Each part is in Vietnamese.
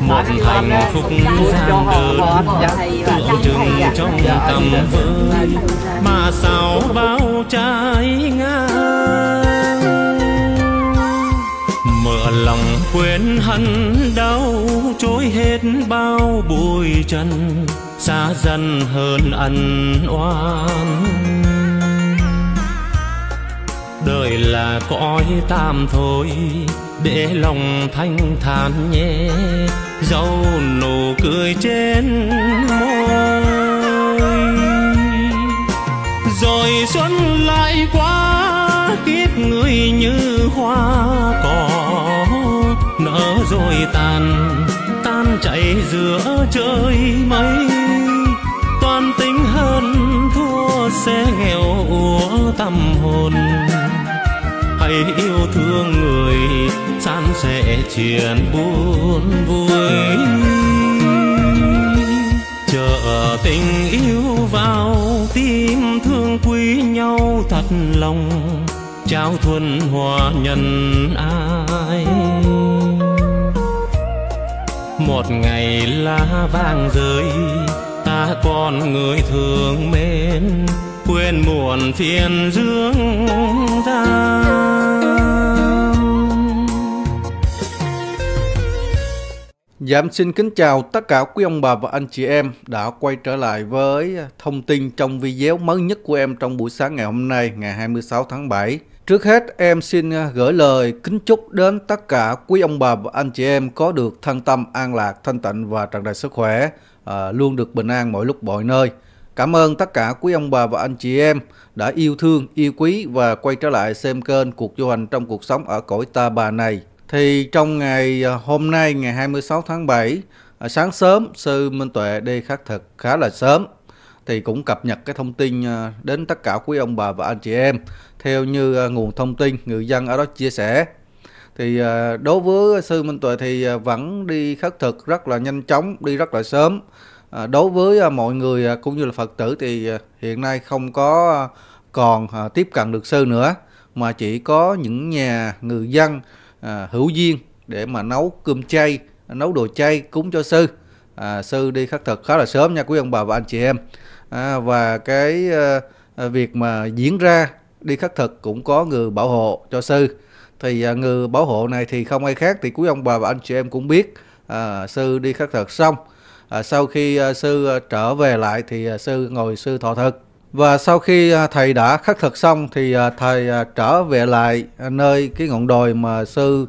một hạnh phúc gian đơn tưởng chừng trong tâm vơi mà sao bao trái ngang mở lòng quên hận đau trôi hết bao bụi trần xa dần hơn ân oan đời là cõi tạm thôi để lòng thanh thản nhé dấu nụ cười trên môi rồi xuân lại qua kiếp người như hoa cỏ nở rồi tàn tan chảy giữa trời mây toàn tính hơn thua sẽ nghèo úa tâm hồn lại yêu thương người san sẻ chuyện buồn vui chờ tình yêu vào tim thương quý nhau thật lòng trao thuần hòa nhân ai một ngày lá vàng rơi ta còn người thương mến quên muộn phiền dương gian Giảm dạ, xin kính chào tất cả quý ông bà và anh chị em đã quay trở lại với thông tin trong video mới nhất của em trong buổi sáng ngày hôm nay ngày 26 tháng 7. Trước hết em xin gửi lời kính chúc đến tất cả quý ông bà và anh chị em có được thân tâm an lạc, thanh tịnh và tràn đầy sức khỏe, à, luôn được bình an mọi lúc mọi nơi. Cảm ơn tất cả quý ông bà và anh chị em đã yêu thương, yêu quý và quay trở lại xem kênh Cuộc Du hành trong cuộc sống ở cõi ta bà này. Thì trong ngày à, hôm nay, ngày 26 tháng 7, à, sáng sớm, Sư Minh Tuệ đi khắc thực khá là sớm. Thì cũng cập nhật cái thông tin à, đến tất cả quý ông bà và anh chị em theo như nguồn thông tin người dân ở đó chia sẻ thì đối với sư minh tuệ thì vẫn đi khất thực rất là nhanh chóng đi rất là sớm À, đối với à, mọi người à, cũng như là phật tử thì hiện nay không có còn tiếp cận được sư nữa mà chỉ có những nhà người dân hữu duyên để mà nấu cơm chay nấu đồ chay cúng cho sư à, sư đi khắc thực khá là sớm nha quý ông bà và anh chị em à, và cái việc mà diễn ra đi khắc thực cũng có người bảo hộ cho sư thì người bảo hộ này thì không ai khác thì quý ông bà và anh chị em cũng biết à, sư đi khắc thực xong à, sau khi à, sư à, trở về lại thì à, sư ngồi sư thọ thực và sau khi à, thầy đã khắc thực xong thì à, thầy trở về lại nơi cái ngọn đồi mà sư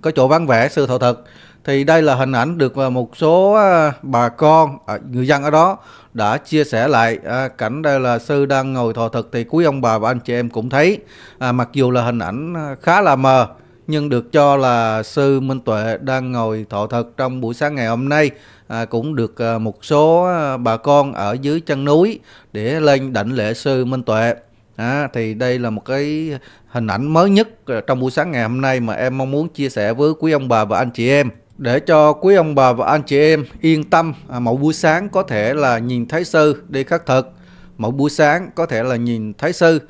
có chỗ vắng vẻ sư thọ thực thì đây là hình ảnh được một số bà con người dân ở đó đã chia sẻ lại cảnh đây là sư đang ngồi thọ thực thì quý ông bà và anh chị em cũng thấy mặc dù là hình ảnh khá là mờ nhưng được cho là sư Minh Tuệ đang ngồi thọ thực trong buổi sáng ngày hôm nay à, cũng được à, một số à, bà con ở dưới chân núi để lên đảnh lễ sư Minh Tuệ. À, thì đây là một cái hình ảnh mới nhất à, trong buổi sáng ngày hôm nay mà em mong muốn chia sẻ với quý ông bà và anh chị em để cho quý ông bà và anh chị em yên tâm à, mỗi buổi sáng có thể là nhìn thấy sư đi khắc thực mỗi buổi sáng có thể là nhìn thấy sư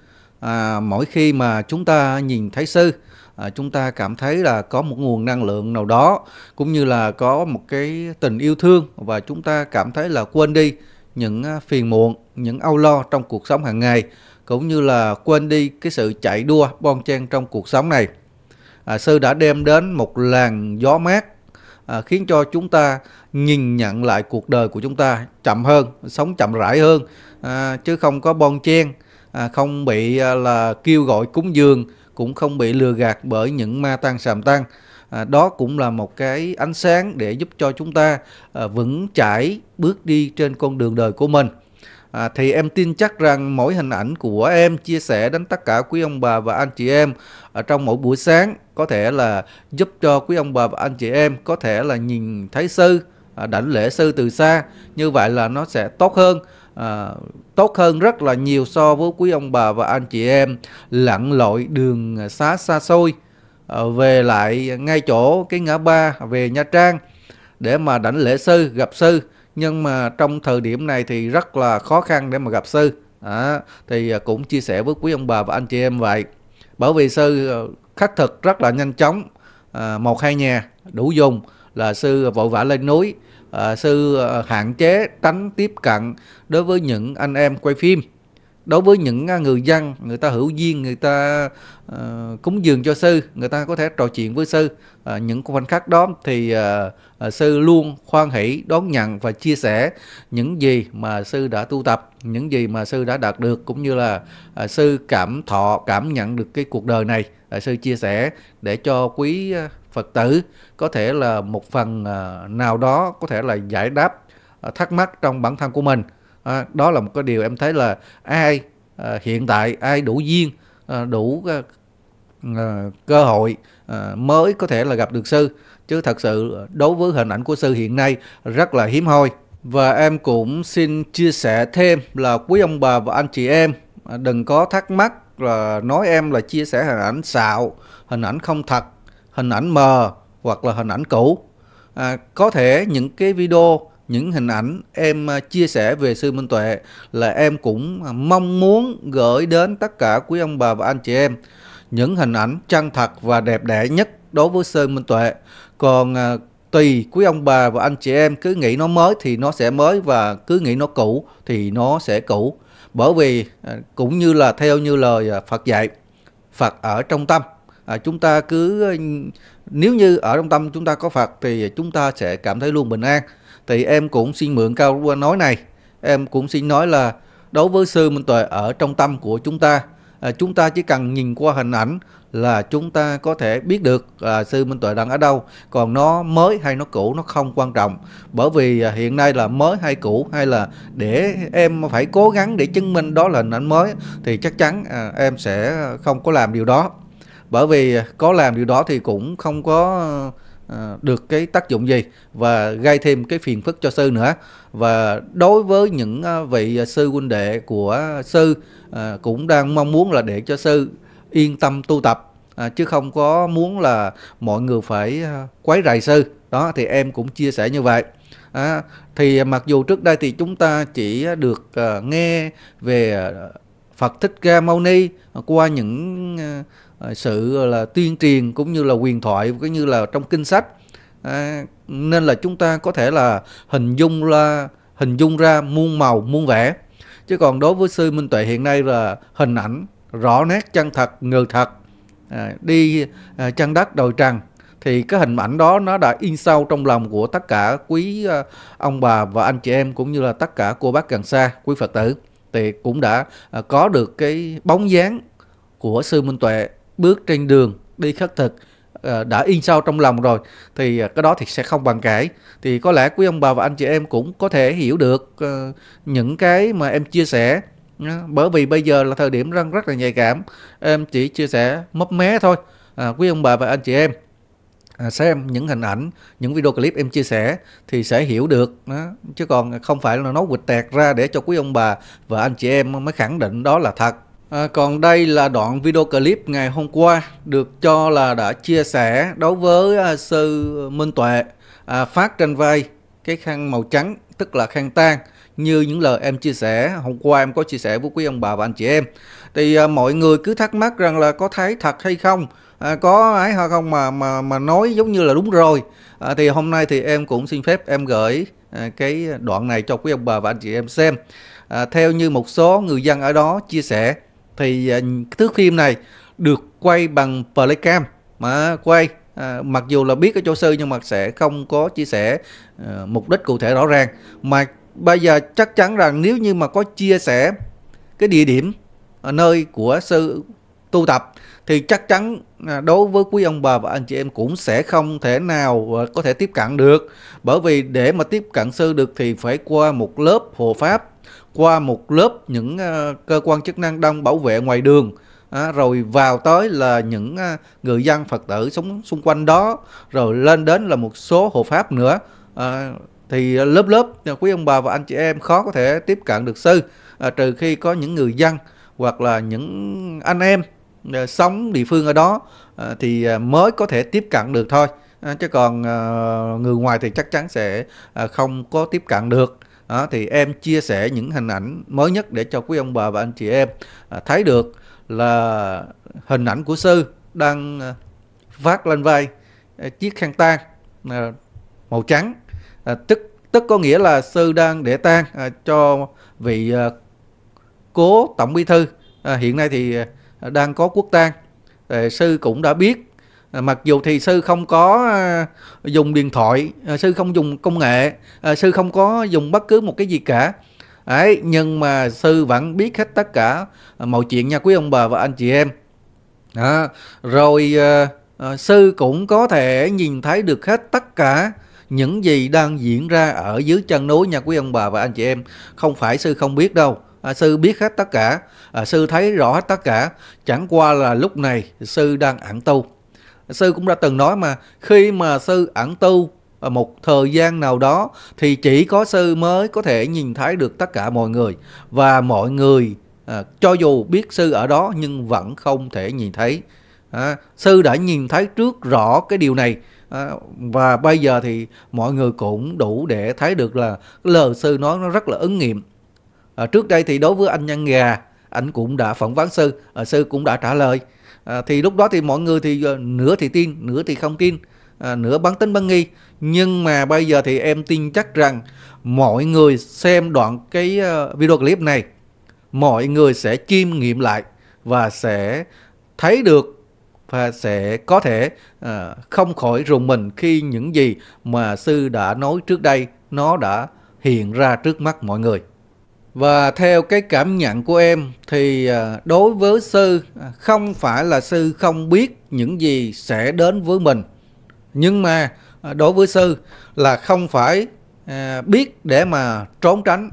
à, mỗi khi mà chúng ta nhìn thấy sư à, chúng ta cảm thấy là có một nguồn năng lượng nào đó cũng như là có một cái tình yêu thương và chúng ta cảm thấy là quên đi những à, phiền muộn những âu lo trong cuộc sống hàng ngày cũng như là quên đi cái sự chạy đua bon chen trong cuộc sống này à, sư đã đem đến một làn gió mát à, khiến cho chúng ta nhìn nhận lại cuộc đời của chúng ta chậm hơn sống chậm rãi hơn à, chứ không có bon chen à, không bị à, là kêu gọi cúng dường cũng không bị lừa gạt bởi những ma tăng sàm tăng à, đó cũng là một cái ánh sáng để giúp cho chúng ta à, vững chãi bước đi trên con đường đời của mình à, thì em tin chắc rằng mỗi hình ảnh của em chia sẻ đến tất cả quý ông bà và anh chị em ở à, trong mỗi buổi sáng có thể là giúp cho quý ông bà và anh chị em có thể là nhìn thấy sư à, đảnh lễ sư từ xa như vậy là nó sẽ tốt hơn à, tốt hơn rất là nhiều so với quý ông bà và anh chị em lặn lội đường xá xa xôi à, về lại ngay chỗ cái ngã ba về Nha Trang để mà đảnh lễ sư gặp sư nhưng mà trong thời điểm này thì rất là khó khăn để mà gặp sư à, thì ờ, cũng chia sẻ với quý ông bà và anh chị em vậy bởi vì sư khắc thực rất là nhanh chóng à, một hai nhà đủ dùng là sư vội vã lên núi à, sư à, hạn chế tránh tiếp cận đối với những anh em quay phim đối với những à, người dân người ta hữu duyên người ta uh, cúng dường cho sư người ta có thể trò chuyện với sư uh, những khoảnh khắc đó thì uh, sư luôn khoan hỷ đón nhận và chia sẻ những gì mà sư đã tu tập những gì mà sư đã đạt được cũng như là uh, sư cảm thọ cảm nhận được cái cuộc đời này uh, sư chia sẻ để cho quý Phật tử có thể là một phần à, nào đó có thể là giải đáp à, thắc mắc trong bản thân của mình à, đó là một cái điều em thấy là ai hiện tại ai đủ duyên đủ cơ hội mới có thể là gặp được sư chứ thật sự đối với hình ảnh của sư hiện nay rất là hiếm hoi và em cũng xin chia sẻ thêm là quý ông bà và anh chị em đừng có thắc mắc là nói em là chia sẻ hình ảnh xạo hình ảnh không thật hình ảnh mờ hoặc là hình ảnh cũ à, có thể những cái video những hình ảnh em à, chia sẻ về sư minh tuệ là em cũng mong muốn gửi đến tất cả quý ông bà và anh chị em những hình ảnh chân thật và đẹp đẽ nhất đối với sư minh tuệ còn à, tùy quý ông bà và anh chị em cứ nghĩ nó mới thì nó sẽ mới và cứ nghĩ nó cũ thì nó sẽ cũ bởi vì à, cũng như là theo như lời à, phật dạy phật ở trong tâm à, chúng ta cứ ờ, nếu như ở trong tâm chúng ta có Phật thì chúng ta sẽ cảm thấy luôn bình an thì em cũng xin mượn cao câu nói này em cũng xin nói là đối với sư Minh Tuệ ở trong tâm của chúng ta à, chúng ta chỉ cần nhìn qua hình ảnh là chúng ta có thể biết được là sư Minh Tuệ đang ở đâu còn nó mới hay nó cũ nó không quan trọng bởi vì à, hiện nay là mới hay cũ hay là để em phải cố gắng để chứng minh đó là hình ảnh mới thì chắc chắn à, em sẽ không có làm điều đó bởi vì có làm điều đó thì cũng không có ờ, được cái tác dụng gì và gây thêm cái phiền phức cho sư nữa và đối với những ờ, vị sư huynh đệ của sư ờ, cũng đang mong muốn là để cho sư yên tâm tu tập chứ không có muốn là mọi người phải quấy rầy sư đó thì em cũng chia sẻ như vậy à, thì mặc dù trước đây thì chúng ta chỉ được nghe về Phật Thích Ca Mâu Ni qua những Ờ, sự là tuyên truyền cũng như là quyền thoại cũng như là trong kinh sách à, nên là chúng ta có thể là hình dung là hình dung ra muôn màu muôn vẻ chứ còn đối với sư minh tuệ hiện nay là hình ảnh rõ nét chân thật ngờ thật à, đi à, chân đất đồi trần thì cái hình ảnh đó nó đã in sâu trong lòng của tất cả quý à, ông bà và anh chị em cũng như là tất cả cô bác gần xa quý phật tử thì cũng đã à, có được cái bóng dáng của sư minh tuệ bước trên đường đi khất thực ờ, đã in sâu trong lòng rồi thì ờ, cái đó thì sẽ không bằng cãi thì có lẽ quý ông bà và anh chị em cũng có thể hiểu được ờ, những cái mà em chia sẻ bởi vì bây giờ là thời điểm rất rất là nhạy cảm em chỉ chia sẻ mấp mé thôi à, quý ông bà và anh chị em à, xem những hình ảnh những video clip em chia sẻ thì sẽ hiểu được đó. chứ còn không phải là nói quịch tẹt ra để cho quý ông bà và anh chị em mới khẳng định đó là thật À, còn đây là đoạn video clip ngày hôm qua được cho là đã chia sẻ đối với à, sư Minh Tuệ à, phát trên vai cái khăn màu trắng tức là khăn tang như những lời em chia sẻ hôm qua em có chia sẻ với quý ông bà và anh chị em thì à, mọi người cứ thắc mắc rằng là có thấy thật hay không à, có ấy hay không mà mà mà nói giống như là đúng rồi à, thì hôm nay thì em cũng xin phép em gửi à, cái đoạn này cho quý ông bà và anh chị em xem à, theo như một số người dân ở đó chia sẻ thì à, thước phim này được quay bằng Playcam mà quay à, mặc dù là biết ở chỗ sư nhưng mà sẽ không có chia sẻ à, mục đích cụ thể rõ ràng mà bây giờ chắc chắn rằng nếu như mà có chia sẻ cái địa điểm ở à, nơi của sư tu tập thì chắc chắn à, đối với quý ông bà và anh chị em cũng sẽ không thể nào à, có thể tiếp cận được bởi vì để mà tiếp cận sư được thì phải qua một lớp hộ pháp qua một lớp những à, cơ quan chức năng đang bảo vệ ngoài đường rồi vào tới là những người dân Phật tử sống xung quanh đó rồi lên đến là một số hộ pháp nữa thì lớp lớp quý ông bà và anh chị em khó có thể tiếp cận được sư trừ khi có những người dân hoặc là những anh em Ờ, sống địa phương ở đó ờ, thì ờ, mới có thể tiếp cận được thôi chứ còn người ngoài thì chắc chắn sẽ không có tiếp cận được thì em chia sẻ những hình ảnh mới nhất để cho quý ông bà và anh chị em thấy được là hình ảnh của sư đang vác lên vai chiếc khăn tang màu trắng tức tức có nghĩa là sư đang để tang cho vị cố tổng bí thư hiện nay thì đang có quốc tang ờ, sư cũng đã biết ờ, mặc dù thì sư không có ờ, dùng điện thoại sư không dùng công nghệ sư không có dùng bất cứ một cái gì cả ấy nhưng mà sư vẫn biết hết tất cả mọi chuyện nha quý ông bà và anh chị em à, rồi sư cũng có thể nhìn thấy được hết tất cả những gì đang diễn ra ở dưới chân núi nha quý ông bà và anh chị em không phải sư không biết đâu à, sư biết hết tất cả à, sư thấy rõ hết tất cả chẳng qua là lúc này sư đang ẩn tu sư cũng đã từng nói mà khi mà sư ẩn tu à, một thời gian nào đó thì chỉ có sư mới có thể nhìn thấy được tất cả mọi người và mọi người à, cho dù biết sư ở đó nhưng vẫn không thể nhìn thấy à, sư đã nhìn thấy trước rõ cái điều này à, và bây giờ thì mọi người cũng đủ để thấy được là lời sư nói nó rất là ứng nghiệm À, trước đây thì đối với anh Nhân Gà, anh cũng đã phỏng vấn sư, à, sư cũng đã trả lời. À, thì lúc đó thì mọi người thì nửa thì tin, nửa thì không tin, à, nửa bán tính bán nghi. Nhưng mà bây giờ thì em tin chắc rằng mọi người xem đoạn cái video clip này, mọi người sẽ chiêm nghiệm lại và sẽ thấy được và sẽ có thể à, không khỏi rùng mình khi những gì mà sư đã nói trước đây nó đã hiện ra trước mắt mọi người. Và theo cái cảm nhận của em thì à, đối với sư à, không phải là sư không biết những gì sẽ đến với mình. Nhưng mà à, đối với sư là không phải biết để mà trốn tránh,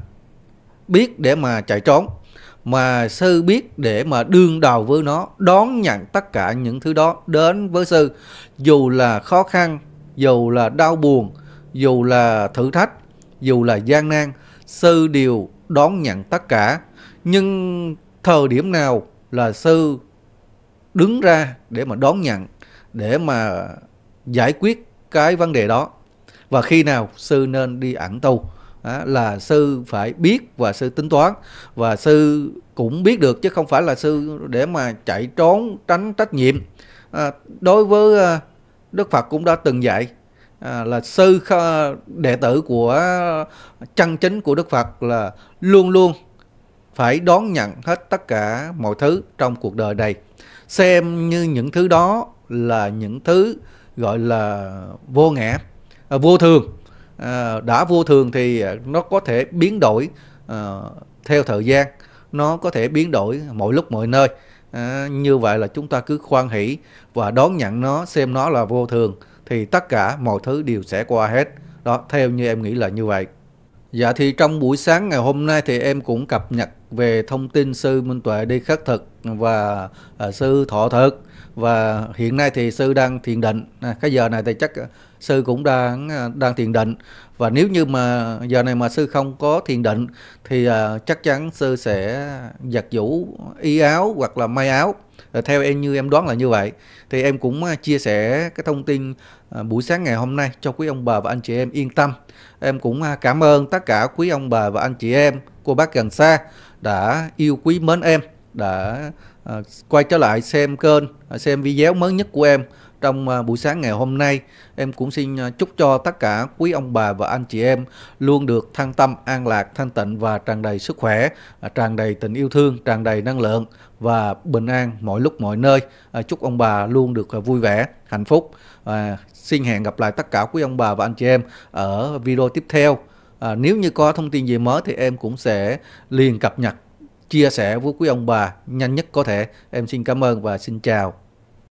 biết để mà chạy trốn mà sư biết để mà đương đầu với nó, đón nhận tất cả những thứ đó đến với sư dù là khó khăn, dù là đau buồn, dù là thử thách, dù là gian nan, sư đều đón nhận tất cả. Nhưng thời điểm nào là sư đứng ra để mà đón nhận, để mà giải quyết cái vấn đề đó. Và khi nào sư nên đi ẩn tu à, là sư phải biết và sư tính toán và sư cũng biết được chứ không phải là sư để mà chạy trốn tránh trách nhiệm. À, đối với Đức Phật cũng đã từng dạy à, là sư đệ tử của chân chính của Đức Phật là luôn luôn phải đón nhận hết tất cả mọi thứ trong cuộc đời này xem như những thứ đó là những thứ gọi là vô ngã à, vô thường à, đã vô thường thì nó có thể biến đổi à, theo thời gian nó có thể biến đổi mọi lúc mọi nơi à, như vậy là chúng ta cứ khoan hỷ và đón nhận nó xem nó là vô thường thì tất cả mọi thứ đều sẽ qua hết. Đó, theo như em nghĩ là như vậy. Dạ thì trong buổi sáng ngày hôm nay thì em cũng cập nhật về thông tin sư Minh Tuệ đi khất thực và à, sư thọ thực và hiện nay thì sư đang thiền định. À, cái giờ này thì chắc à, sư cũng đang à, đang thiền định và nếu như mà giờ này mà sư không có thiền định thì à, chắc chắn sư sẽ giặt giũ y áo hoặc là may áo Ờ, theo em như em đoán là như vậy thì em cũng à, chia sẻ cái thông tin à, buổi sáng ngày hôm nay cho quý ông bà và anh chị em yên tâm em cũng à, cảm ơn tất cả quý ông bà và anh chị em cô bác gần xa đã yêu quý mến em đã quay trở lại xem kênh xem video mới nhất của em trong à, buổi sáng ngày hôm nay. Em cũng xin à, chúc cho tất cả quý ông bà và anh chị em luôn được thăng tâm, an lạc, thanh tịnh và tràn đầy sức khỏe, à, tràn đầy tình yêu thương, tràn đầy năng lượng và bình an mọi lúc mọi nơi. Chúc ông bà luôn được vui vẻ, hạnh phúc. À, xin hẹn gặp lại tất cả quý ông bà và anh chị em ở video tiếp theo. À, nếu như có thông tin gì mới thì em cũng sẽ liền cập nhật chia sẻ với quý ông bà nhanh nhất có thể. Em xin cảm ơn và xin chào.